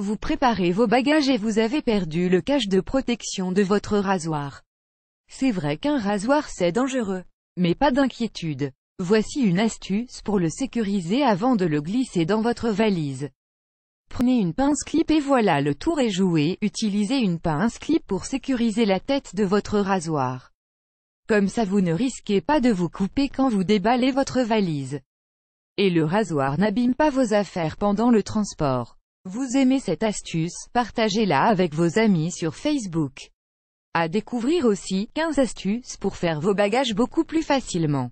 Vous préparez vos bagages et vous avez perdu le cache de protection de votre rasoir. C'est vrai qu'un rasoir c'est dangereux. Mais pas d'inquiétude. Voici une astuce pour le sécuriser avant de le glisser dans votre valise. Prenez une pince clip et voilà le tour est joué, utilisez une pince clip pour sécuriser la tête de votre rasoir. Comme ça vous ne risquez pas de vous couper quand vous déballez votre valise. Et le rasoir n'abîme pas vos affaires pendant le transport. Vous aimez cette astuce, partagez-la avec vos amis sur Facebook. À découvrir aussi, 15 astuces pour faire vos bagages beaucoup plus facilement.